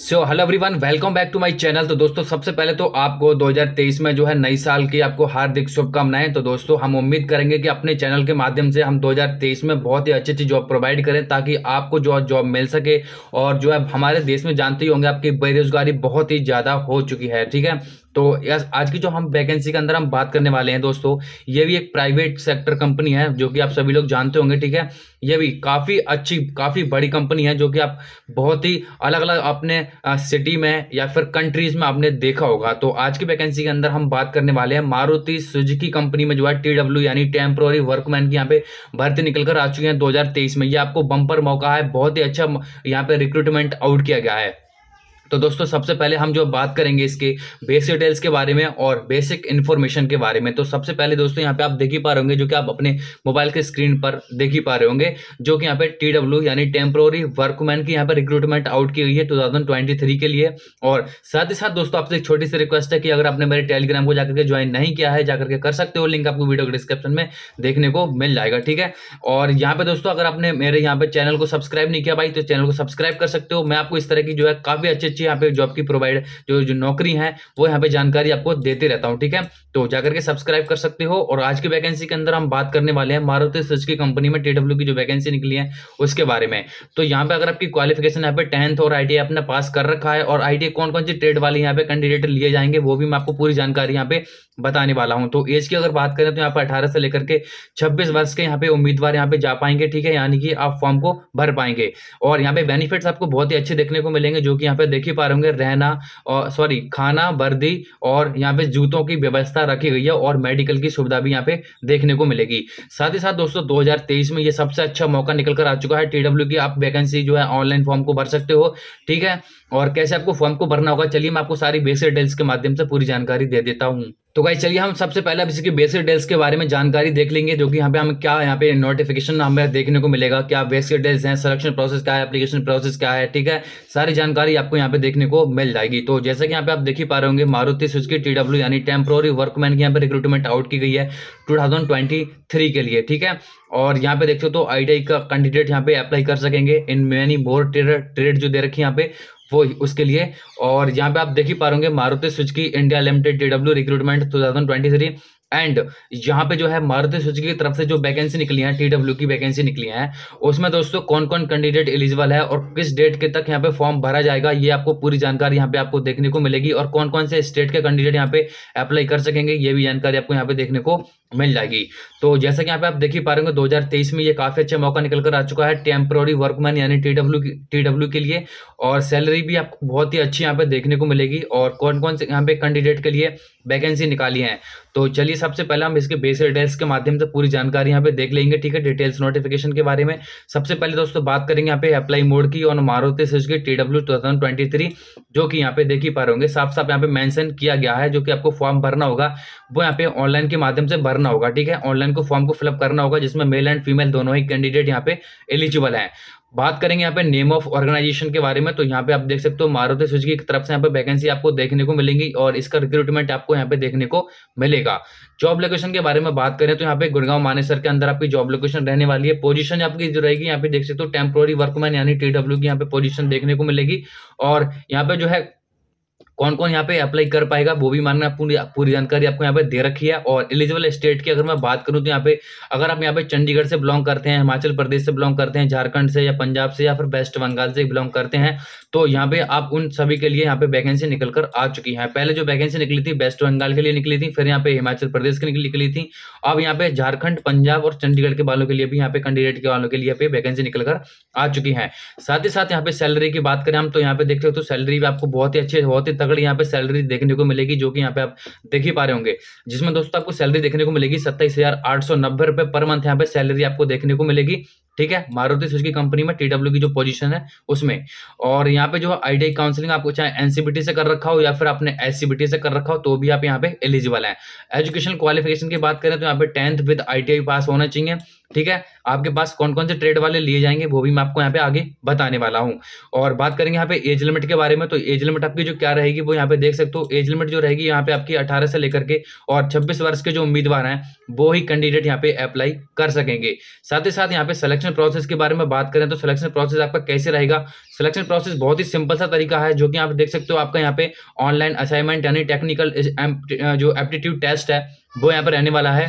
so hello everyone welcome back to my channel तो दोस्तों सबसे पहले तो आपको 2023 में जो है नई साल की आपको हार्दिक शुभकामनाएं तो दोस्तों हम उम्मीद करेंगे कि अपने चैनल के माध्यम से हम 2023 में बहुत ही अच्छी अच्छी जॉब प्रोवाइड करें ताकि आपको जो जॉब मिल सके और जो है हमारे देश में जानते ही होंगे आपकी बेरोजगारी बहुत ही ज़्यादा हो चुकी है ठीक है तो यस आज की जो हम वैकेंसी के अंदर हम बात करने वाले हैं दोस्तों ये भी एक प्राइवेट सेक्टर कंपनी है जो कि आप सभी लोग जानते होंगे ठीक है ये भी काफ़ी अच्छी काफ़ी बड़ी कंपनी है जो कि आप बहुत ही अलग अलग अपने सिटी में या फिर कंट्रीज में आपने देखा होगा तो आज की वैकेंसी के अंदर हम बात करने वाले हैं मारुति सुजुकी कंपनी में जो है टी डब्ल्यू यानी टेम्प्रोरी वर्कमैन की यहाँ पे भर्ती निकल कर आ चुकी है दो में ये आपको बम्पर मौका है बहुत ही अच्छा यहाँ पे रिक्रूटमेंट आउट किया गया है तो दोस्तों सबसे पहले हम जो बात करेंगे इसके बेस डिटेल्स के बारे में और बेसिक इन्फॉर्मेशन के बारे में तो सबसे पहले दोस्तों यहाँ पे आप देख ही पा रहे होंगे जो कि आप अपने मोबाइल के स्क्रीन पर देख ही पा रहे होंगे जो कि यहाँ पे टी डब्ल्यू यानी टेम्प्रोरी वर्कमैन की यहाँ पर रिक्रूटमेंट आउट की गई है टू के लिए और साथ ही साथ दोस्तों आपसे एक छोटी सी रिक्वेस्ट है कि अगर आपने मेरे टेलीग्राम को जाकर के ज्वाइन नहीं किया है जाकर के कर सकते हो लिंक आपको वीडियो के डिस्क्रिप्शन में देखने को मिल जाएगा ठीक है और यहाँ पे दोस्तों अगर आपने मेरे यहाँ पे चैनल को सब्सक्राइब नहीं किया भाई तो चैनल को सब्सक्राइब कर सकते हो मैं आपको इस तरह की जो है काफी अच्छे अच्छी यहाँ पे जॉब की प्रोवाइड जो जो नौकरी है वो यहाँ पे जानकारी आपको देते रहता हूँ ठीक है तो जाकर के सब्सक्राइब कर सकते हो और आज की वैकेंसी के अंदर हम बात करने वाले हैं मारुति की कंपनी में टीडब्ल्यू की जो वैकेंसी निकली है उसके बारे में तो यहाँ पे अगर आपकी क्वालिफिकेशन यहाँ पे टेंथ और आई आपने पास कर रखा है और आई कौन कौन सी ट्रेड वाले यहाँ पे कैंडिडेट लिए जाएंगे वो भी मैं आपको पूरी जानकारी यहाँ पे बताने वाला हूँ तो एज की अगर बात करें तो यहाँ पे अठारह से लेकर के छब्बीस वर्ष के यहाँ पे उम्मीदवार यहाँ पे जा पाएंगे ठीक है यानी कि आप फॉर्म को भर पाएंगे और यहाँ पे बेनिफिट्स आपको बहुत ही अच्छे देखने को मिलेंगे जो कि यहाँ पे देखिए ही पा रहे होंगे रहना और सॉरी खाना वर्दी और यहाँ पे जूतों की व्यवस्था रखी गई है और मेडिकल की सुविधा भी यहाँ पे देखने को मिलेगी साथ ही साथ दोस्तों 2023 में ये सबसे अच्छा मौका निकल कर आ चुका है टी की आप वैकेंसी जो है ऑनलाइन फॉर्म को भर सकते हो ठीक है और कैसे आपको फॉर्म को भरना होगा चलिए मैं आपको सारी बेसिक डिटेल्स के माध्यम से पूरी जानकारी दे देता हूँ तो भाई चलिए हम सबसे पहले अब इसके बेसिक डेल्स के बारे में जानकारी देख लेंगे जो कि यहाँ पे हम क्या यहाँ पे नोटिफिकेशन हमें देखने को मिलेगा क्या बेसिक डेल्स हैं सिलेक्शन प्रोसेस क्या है एप्लीकेशन प्रोसेस क्या है ठीक है सारी जानकारी आपको यहाँ पे देखने को मिल जाएगी तो जैसे कि यहाँ पे आप देख ही पा रहे होंगे मारुति की टी डब्ल्यू यानी टेम्प्रोरी वर्कमैन की यहाँ पर रिक्रूटमेंट आउट की गई है टू के लिए ठीक है और यहाँ पे देखो तो आई का कैंडिडेट यहाँ पे अप्लाई कर सकेंगे इन मैनी मोर ट्रेड जो दे रखी है यहाँ पे वो उसके लिए और यहाँ पे आप देख ही पा रहे Maruti Suzuki India limited W recruitment 2023 and यहाँ पे जो है मारुति सुजुकी की तरफ से जो वैकेंसी निकली है टी की वैकेंसी निकली है उसमें दोस्तों कौन कौन कैंडिडेट एलिजिबल है और किस डेट के तक यहाँ पे फॉर्म भरा जाएगा ये आपको पूरी जानकारी यहाँ पे आपको देखने को मिलेगी और कौन कौन से स्टेट के कैंडिडेट यहाँ पे अप्लाई कर सकेंगे ये भी जानकारी आपको यहाँ पे देखने को मिल जाएगी तो जैसा कि यहाँ पे आप देख ही पा रहे होंगे 2023 में ये काफ़ी अच्छा मौका निकल कर आ चुका है टेम्प्रोरी वर्कमैन यानी टी डब्ल्यू टी डब्ल्यू के लिए और सैलरी भी आपको बहुत ही अच्छी यहाँ पे देखने को मिलेगी और कौन कौन से यहाँ पे कैंडिडेट के लिए वैकेंसी निकाली है तो चलिए सबसे पहले हम इसके बेस डिटेल्स के माध्यम से पूरी जानकारी यहाँ पे देख लेंगे ठीक है डिटेल्स नोटिफिकेशन के बारे में सबसे पहले दोस्तों बात करेंगे यहाँ पे अप्लाई मोड की और Maruti Suzuki T W three जो कि यहाँ पे देख ही पा रहे होंगे साफ साफ यहाँ पे मैंशन किया गया है जो कि आपको फॉर्म भरना होगा वो यहाँ पे ऑनलाइन के माध्यम से भर करना होगा ठीक है ऑनलाइन को फॉर्म को फिलअप करना होगा जिसमें मेल एंड फीमेल दोनों ही कैंडिडेट यहाँ पे एलिजिबल है बात करेंगे यहाँ पे नेम ऑफ ऑर्गेनाइजेशन के बारे में तो यहाँ पे आप देख सकते हो मारुति सुजुकी की तरफ से यहाँ पे वैकेंसी आपको देखने को मिलेंगी और इसका रिक्रूटमेंट आपको यहाँ पे देखने को मिलेगा जॉब लोकेशन के बारे में बात करें तो यहाँ पे गुड़गांव मानेसर के अंदर आपकी जॉब लोकेशन रहने वाली है पोजिशन आपकी जो रहेगी यहाँ पे देख सकते हो टेम्प्रोरी वर्कमैन यानी टी की यहाँ पे पोजिशन देखने को मिलेगी और यहाँ पे जो है कौन कौन यहाँ पे अप्लाई कर पाएगा वो भी मानना पूरी पूरी जानकारी आपको यहाँ पे दे रखी है और एलिजिबल स्टेट की अगर मैं बात करूँ तो यहाँ पे अगर आप यहाँ पे चंडीगढ़ से बिलोंग करते हैं हिमाचल प्रदेश से बिलोंग करते हैं झारखंड से या पंजाब से या फिर वेस्ट बंगाल से बिलोंग करते हैं तो यहाँ पे आप उन सभी के लिए यहाँ पे वैकेंसी निकल कर आ चुकी है पहले जो वैकेंसी निकली थी वेस्ट बंगाल के लिए निकली थी फिर यहाँ पे हिमाचल प्रदेश के लिए निकली थी अब यहाँ पे झारखंड पंजाब और चंडीगढ़ के वालों के लिए भी यहाँ पे कैंडिडेट के वालों के लिए पे वैकेंसी निकल कर आ चुकी है साथ ही साथ यहाँ पे सैलरी की बात करें हम तो यहाँ पे देख रहे हो सैलरी भी आपको बहुत ही अच्छे बहुत ही तगड़ी यहाँ पे सैलरी देखने को मिलेगी जो कि यहाँ पे आप देख ही पा रहे होंगे जिसमें दोस्तों आपको सैलरी देखने को मिलेगी सत्ताईस हजार आठ सौ नब्बे रुपए पर मंथ यहाँ पे सैलरी आपको देखने को मिलेगी ठीक है मारुति सुजुकी कंपनी में टीडब्ल्यू की जो पोजीशन है उसमें और यहाँ पे जो आईटीआई काउंसलिंग आपको चाहे एनसीबीटी से कर रखा हो या फिर आपने एससीबीटी से कर रखा हो तो भी आप यहाँ पे एलिजिबल हैं एजुकेशन क्वालिफिकेशन की बात करें तो यहाँ पे टेंथ विद आईटीआई पास होना चाहिए ठीक है आपके पास कौन कौन से ट्रेड वाले लिए जाएंगे वो भी मैं आपको यहाँ पे आगे बताने वाला हूँ और बात करेंगे यहाँ पे एज लिमिट के बारे में तो एज लिमिट आपकी जो क्या रहेगी वो यहाँ पे देख सकते हो एज लिमिट जो रहेगी यहाँ पे आपकी 18 से लेकर के और 26 वर्ष के जो उम्मीदवार हैं वो ही कैंडिडेट यहाँ पे अप्लाई कर सकेंगे साथ ही साथ यहाँ पे सिलेक्शन प्रोसेस के बारे में बात करें तो सिलेक्शन प्रोसेस आपका कैसे रहेगा सिलेक्शन प्रोसेस बहुत ही सिंपल सा तरीका है जो कि आप देख सकते हो आपका यहाँ पे ऑनलाइन असाइनमेंट यानी टेक्निकल uh, uh, जो एप्टीट्यूड टेस्ट है वो यहाँ पर रहने वाला है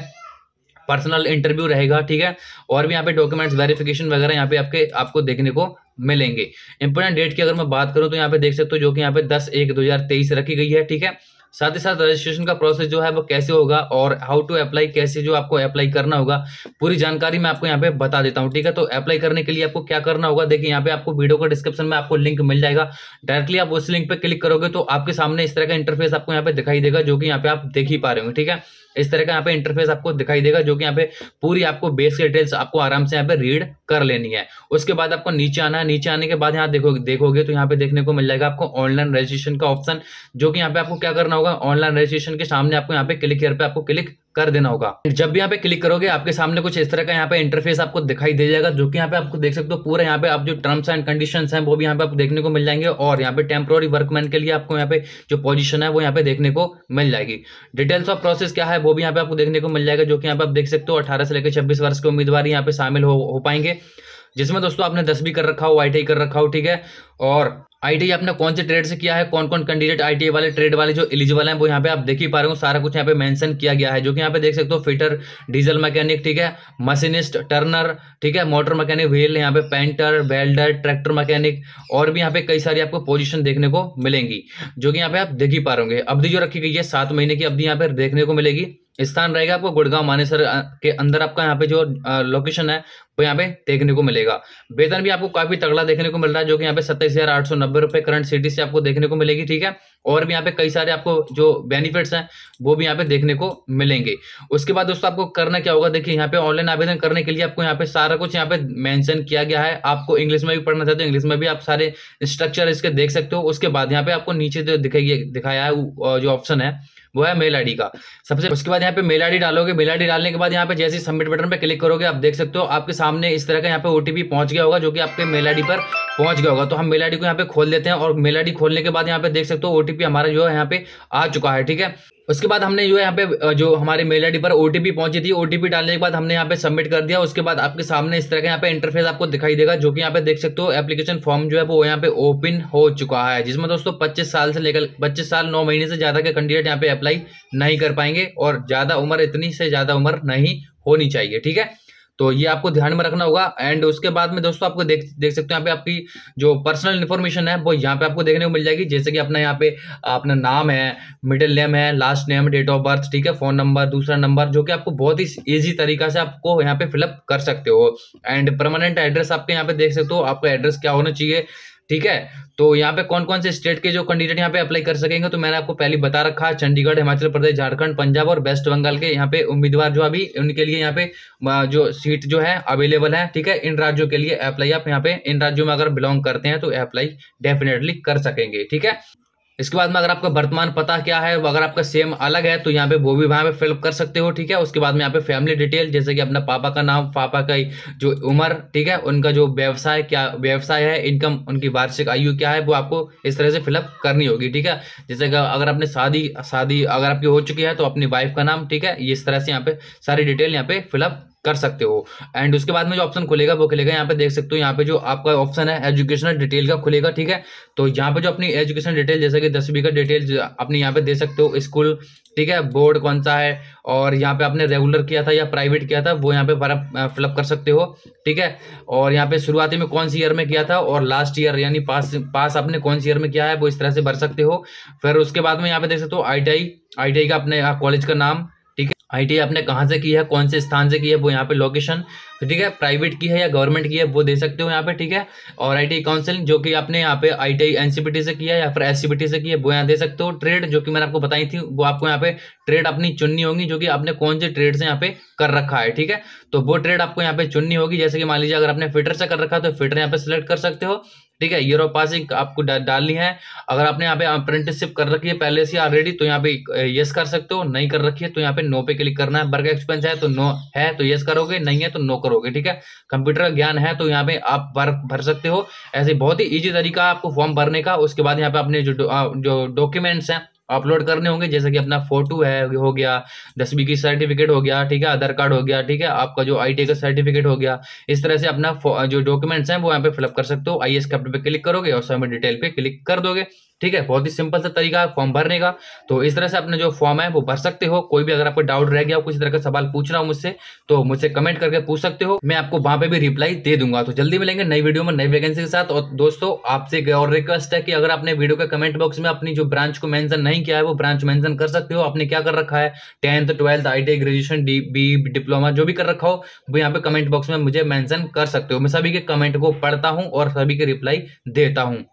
पर्सनल इंटरव्यू रहेगा ठीक है और भी यहाँ पे डॉक्यूमेंट्स वेरिफिकेशन वगैरह यहाँ पे आपके आपको देखने को मिलेंगे इंपोर्टेंट डेट की अगर मैं बात करूँ तो यहाँ पे देख सकते हो जो कि यहाँ पे दस एक दो हज़ार तेईस रखी गई है ठीक है साथ ही साथ रजिस्ट्रेशन का प्रोसेस जो है वो कैसे होगा और हाउ टू अप्लाई कैसे जो आपको अप्लाई करना होगा पूरी जानकारी मैं आपको यहाँ पे बता देता हूँ ठीक है तो अप्लाई करने के लिए आपको क्या करना होगा देखिए यहाँ पे आपको वीडियो का डिस्क्रिप्शन में आपको लिंक मिल जाएगा डायरेक्टली आप उस लिंक पे क्लिक करोगे तो आपके सामने इस तरह का इंटरफेस आपको यहाँ पे दिखाई देगा जो कि यहाँ पे आप देख ही पा रहे हो ठीक है इस तरह का यहाँ पे इंटरफेस आपको दिखाई देगा जो कि यहाँ पे पूरी आपको बेस की डिटेल्स आपको आराम से यहाँ पे रीड कर लेनी है उसके बाद आपको नीचे आना है नीचे आने के बाद यहाँ देखो देखोगे तो यहाँ पे देखने को मिल जाएगा आपको ऑनलाइन रजिस्ट्रेशन का ऑप्शन जो कि यहाँ पे आपको क्या करना होगा ऑनलाइन रजिस्ट्रेशन के सामने आपको यहाँ पे क्लिक पे आपको क्लिक कर देना होगा फिर जब भी यहाँ पे क्लिक करोगे आपके सामने कुछ इस तरह का यहाँ पे इंटरफेस आपको दिखाई दे जाएगा जो कि यहाँ पे आपको देख सकते हो पूरा यहाँ पे आप जो टर्म्स एंड कंडीशन है वो भी यहाँ पे आप देखने को मिल जाएंगे और यहाँ पे टेम्प्रोरी वर्कमैन के लिए आपको यहाँ पे जो पोजिशन है वो यहाँ पे देखने को मिल जाएगी डिटेल्स ऑफ प्रोसेस क्या है वो भी यहाँ पे आपको देखने को मिल जाएगा जो कि यहाँ पे आप देख सकते हो अठारह से लेकर छब्बीस वर्ष के उम्मीदवार यहाँ पे शामिल हो पाएंगे जिसमें दोस्तों आपने दस भी कर रखा हो आई कर रखा हो ठीक है और आई आपने कौन से ट्रेड से किया है कौन कौन कैंडिडेट आई वाले ट्रेड वाले जो एलिजिबल हैं वो यहाँ पे आप देख ही पा रहे हो सारा कुछ यहाँ पे मेंशन किया गया है जो कि यहाँ पे देख सकते हो फिटर डीजल मैकेनिक ठीक है मशीनिस्ट टर्नर ठीक है मोटर मैकेनिक व्हील यहाँ पे पेंटर वेल्डर ट्रैक्टर मैकेनिक और भी यहाँ पे कई सारी आपको पोजिशन देखने को मिलेंगी जो कि यहाँ पे आप देख ही पा रहे होंगे अवधि जो रखी गई है सात महीने की अवधि यहाँ पे देखने को मिलेगी स्थान रहेगा आपको गुड़गांव मानेसर के अंदर आपका यहाँ पे जो लोकेशन है वो यहाँ पे देखने को मिलेगा वेतन भी आपको काफी तगड़ा देखने को मिल रहा है जो कि यहाँ पे सत्ताईस हजार आठ सौ नब्बे रुपए करंट सिटी से आपको देखने को मिलेगी ठीक है और भी यहाँ पे कई सारे आपको जो बेनिफिट्स हैं वो भी यहाँ पे देखने को मिलेंगे उसके बाद दोस्तों आपको करना क्या होगा देखिए यहाँ पे ऑनलाइन आवेदन करने के लिए आपको यहाँ पे सारा कुछ यहाँ पे मेंशन किया गया है आपको इंग्लिश में भी पढ़ना चाहते हो इंग्लिश में भी आप सारे स्ट्रक्चर इसके देख सकते हो उसके बाद यहाँ पे आपको नीचे जो दिखाई दिखाया है जो ऑप्शन है वो है मेल आईडी का सबसे उसके बाद यहाँ पे मेल आईडी डालोगे मेल आईडी डालने के बाद यहाँ पे जैसे सबमिट बटन पे क्लिक करोगे आप देख सकते हो आपके सामने इस तरह का यहाँ पे ओटीपी पहुंच गया होगा जो कि आपके मेल आईडी पर पहुंच गया होगा तो हम मेल आईडी को यहाँ पे खोल देते हैं और मेल आईडी खोलने के बाद यहाँ पे देख सकते हो ओटीपी हमारा जो है यहाँ पे आ चुका है ठीक है उसके बाद हमने जो है यहाँ पे जो हमारे मेल आई पर ओटीपी पहुंची थी ओटीपी डालने के बाद हमने यहाँ पे सबमिट कर दिया उसके बाद आपके सामने इस तरह का यहाँ पे इंटरफेस आपको दिखाई देगा जो कि यहाँ पे देख सकते हो एप्लीकेशन फॉर्म जो है वो यहाँ पे ओपन हो चुका है जिसमें दोस्तों 25 साल से लेकर 25 साल 9 महीने से ज़्यादा के कैंडिडेट यहाँ पे अप्लाई नहीं कर पाएंगे और ज़्यादा उम्र इतनी से ज़्यादा उम्र नहीं होनी चाहिए ठीक है तो ये आपको ध्यान में रखना होगा एंड उसके बाद में दोस्तों आपको देख देख सकते हो यहाँ पे आपकी जो पर्सनल इन्फॉर्मेशन है वो यहाँ पे आपको देखने को मिल जाएगी जैसे कि अपना यहाँ पे अपना नाम है मिडिल नेम है last name date of birth ठीक है फोन नंबर दूसरा नंबर जो कि आपको बहुत ही ईजी तरीका से आपको यहाँ पे फिलअप कर सकते हो एंड परमानेंट एड्रेस आपके यहाँ पे देख सकते हो आपका एड्रेस क्या होना चाहिए ठीक है तो यहाँ पे कौन कौन से स्टेट के जो कैंडिडेट यहाँ पे अप्लाई कर सकेंगे तो मैंने आपको पहले बता रखा है चंडीगढ़ हिमाचल प्रदेश झारखंड पंजाब और वेस्ट बंगाल के यहाँ पे उम्मीदवार जो अभी उनके लिए यहाँ पे जो सीट जो है अवेलेबल है ठीक है इन राज्यों के लिए अप्लाई आप यहाँ पे इन राज्यों में अगर बिलोंग करते हैं तो अप्लाई डेफिनेटली कर सकेंगे ठीक है इसके बाद में अगर आपका वर्तमान पता क्या है अगर आपका सेम अलग है तो यहाँ पे वो भी वहाँ पे फिलअप कर सकते हो ठीक है उसके बाद में यहाँ पे फैमिली डिटेल जैसे कि अपना पापा का नाम पापा का जो उम्र ठीक है उनका जो व्यवसाय क्या व्यवसाय है इनकम उनकी वार्षिक आयु क्या है वो आपको इस तरह से फिलअप करनी होगी ठीक है जैसे कि अगर आपने शादी शादी अगर आपकी हो चुकी है तो अपनी वाइफ का नाम ठीक है इस तरह से यहाँ पे सारी डिटेल यहाँ पे फिलअप कर सकते हो एंड उसके बाद में जो ऑप्शन खुलेगा वो खुलेगा यहाँ पे देख सकते हो यहाँ पे जो आपका ऑप्शन है एजुकेशनल डिटेल का खुलेगा ठीक है तो यहाँ पे जो अपनी एजुकेशन डिटेल जैसे कि दसवीं का डिटेल अपने यहाँ पे दे सकते हो स्कूल ठीक है बोर्ड कौन सा है और यहाँ पे आपने रेगुलर किया था या प्राइवेट किया था वो यहाँ पे भरा फिलअप कर सकते हो ठीक है और यहाँ पे शुरुआती में कौन सी ईयर में किया था और लास्ट ईयर यानी पास पास आपने कौन सी ईयर में किया है वो इस तरह से भर सकते हो फिर उसके बाद में यहाँ पे देख सकते हो आई टी आई का अपने कॉलेज का नाम आई आपने कहाँ से की है कौन से स्थान से की है वो यहाँ पे लोकेशन ठीक है प्राइवेट की है या गवर्नमेंट की है वो दे सकते हो यहाँ पे ठीक है और आई काउंसलिंग जो कि आपने यहाँ पे आई टी एनसीपीटी से किया या फिर टी से की है वो यहाँ दे सकते हो ट्रेड जो कि मैंने आपको बताई थी वो आपको यहाँ पे ट्रेड अपनी चुननी होगी जो कि आपने कौन से ट्रेड से यहाँ पे कर रखा है ठीक है तो वो ट्रेड आपको यहाँ पे चुननी होगी जैसे कि मान लीजिए अगर आपने फिटर से कर रखा है तो फिटर यहाँ पे सिलेक्ट कर सकते हो ठीक है ईयर ऑफ पासिंग आपको डालनी है अगर आपने यहाँ पे अप्रेंटिसशिप कर रखी है पहले से ऑलरेडी तो यहाँ पे यस कर सकते हो नहीं कर रखी है तो यहाँ पे नो पे क्लिक करना है वर्क एक्सपेंस है तो नो है तो यस करोगे नहीं है तो नो करोगे ठीक है कंप्यूटर का ज्ञान है तो यहाँ पे आप वर्क भर सकते हो ऐसे बहुत ही ईजी तरीका आपको फॉर्म भरने का उसके बाद यहाँ पे अपने जो डॉक्यूमेंट्स हैं अपलोड करने होंगे जैसे कि अपना फोटो है हो गया दसवीं की सर्टिफिकेट हो गया ठीक है आधार कार्ड हो गया ठीक है आपका जो आई का सर्टिफिकेट हो गया इस तरह से अपना जो डॉक्यूमेंट्स हैं वो यहाँ पे फिलअप कर सकते हो आई एस के क्लिक करोगे और सबमिट डिटेल पे क्लिक कर दोगे ठीक है बहुत ही सिंपल सा तरीका है फॉर्म भरने का तो इस तरह से अपने जो फॉर्म है वो भर सकते हो कोई भी अगर आपको डाउट रह गया हो किसी तरह का सवाल पूछ रहा हो मुझसे तो मुझसे कमेंट करके पूछ सकते हो मैं आपको वहां पे भी रिप्लाई दे दूंगा तो जल्दी मिलेंगे नई वीडियो में नई वैकेंसी के साथ और दोस्तों आपसे एक और रिक्वेस्ट है कि अगर आपने वीडियो के कमेंट बॉक्स में अपनी जो ब्रांच को मैंशन नहीं किया है वो ब्रांच मैंशन कर सकते हो आपने क्या कर रखा है tenth twelfth I graduation D B diploma जो भी कर रखा हो वो यहाँ पे कमेंट बॉक्स में मुझे मैंशन कर सकते हो मैं सभी के कमेंट को पढ़ता हूँ और सभी के रिप्लाई देता हूँ